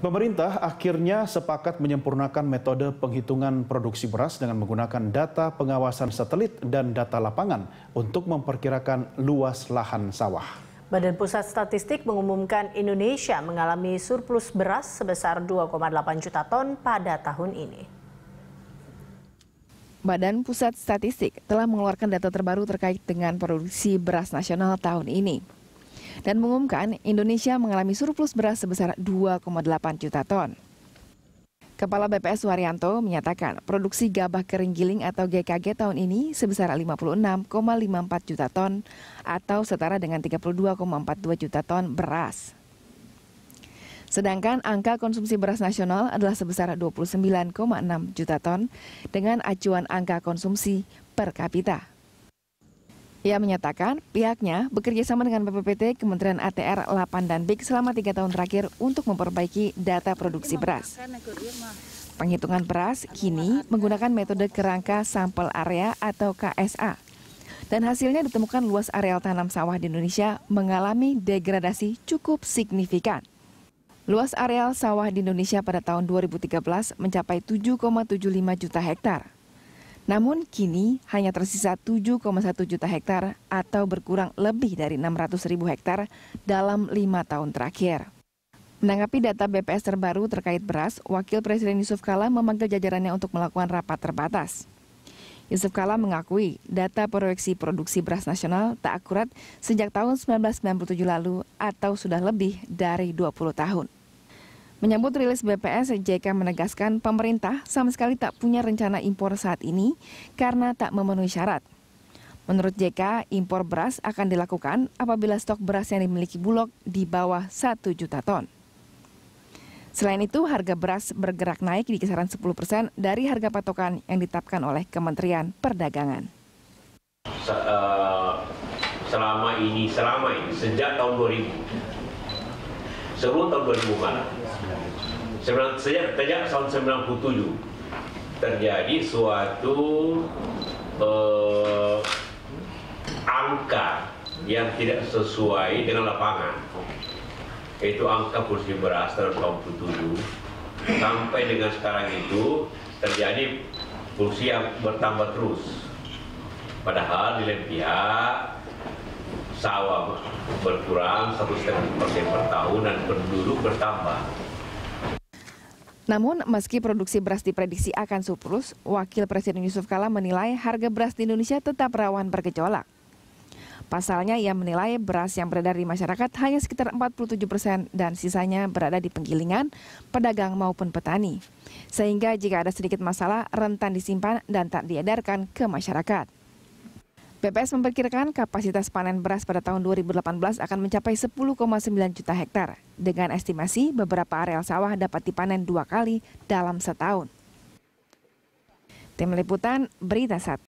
Pemerintah akhirnya sepakat menyempurnakan metode penghitungan produksi beras dengan menggunakan data pengawasan satelit dan data lapangan untuk memperkirakan luas lahan sawah. Badan Pusat Statistik mengumumkan Indonesia mengalami surplus beras sebesar 2,8 juta ton pada tahun ini. Badan Pusat Statistik telah mengeluarkan data terbaru terkait dengan produksi beras nasional tahun ini dan mengumumkan Indonesia mengalami surplus beras sebesar 2,8 juta ton. Kepala BPS Waryanto menyatakan produksi gabah kering giling atau GKG tahun ini sebesar 56,54 juta ton atau setara dengan 32,42 juta ton beras. Sedangkan angka konsumsi beras nasional adalah sebesar 29,6 juta ton dengan acuan angka konsumsi per kapita. Ia menyatakan pihaknya bekerja sama dengan BPPT Kementerian ATR 8 dan BIK selama tiga tahun terakhir untuk memperbaiki data produksi beras. Penghitungan beras kini menggunakan metode kerangka sampel area atau KSA. Dan hasilnya ditemukan luas areal tanam sawah di Indonesia mengalami degradasi cukup signifikan. Luas areal sawah di Indonesia pada tahun 2013 mencapai 7,75 juta hektar. Namun kini hanya tersisa 7,1 juta hektar atau berkurang lebih dari 600 ribu hektar dalam lima tahun terakhir. Menanggapi data BPS terbaru terkait beras, Wakil Presiden Yusuf Kala memanggil jajarannya untuk melakukan rapat terbatas. Yusuf Kala mengakui data proyeksi produksi beras nasional tak akurat sejak tahun 1997 lalu atau sudah lebih dari 20 tahun. Menyambut rilis BPS, JK menegaskan pemerintah sama sekali tak punya rencana impor saat ini karena tak memenuhi syarat. Menurut JK, impor beras akan dilakukan apabila stok beras yang dimiliki Bulog di bawah 1 juta ton. Selain itu, harga beras bergerak naik di kisaran 10 persen dari harga patokan yang ditetapkan oleh Kementerian Perdagangan. Eh, selama ini, selama ini, sejak tahun 2000, sebelum tahun 2000 Sebelum sejak sejak tahun 97 terjadi suatu eh, angka yang tidak sesuai dengan lapangan yaitu angka kursi beras tahun 97 sampai dengan sekarang itu terjadi kursi yang bertambah terus padahal di lain pihak sawah berkurang satu persen per tahun dan penduduk bertambah. Namun, meski produksi beras diprediksi akan surplus, Wakil Presiden Yusuf Kala menilai harga beras di Indonesia tetap rawan bergejolak. Pasalnya, ia menilai beras yang beredar di masyarakat hanya sekitar 47 persen dan sisanya berada di penggilingan, pedagang maupun petani. Sehingga jika ada sedikit masalah, rentan disimpan dan tak diedarkan ke masyarakat. BPS memperkirakan kapasitas panen beras pada tahun 2018 akan mencapai 10,9 juta hektar dengan estimasi beberapa areal sawah dapat dipanen dua kali dalam setahun. Tim Liputan Berita Sat.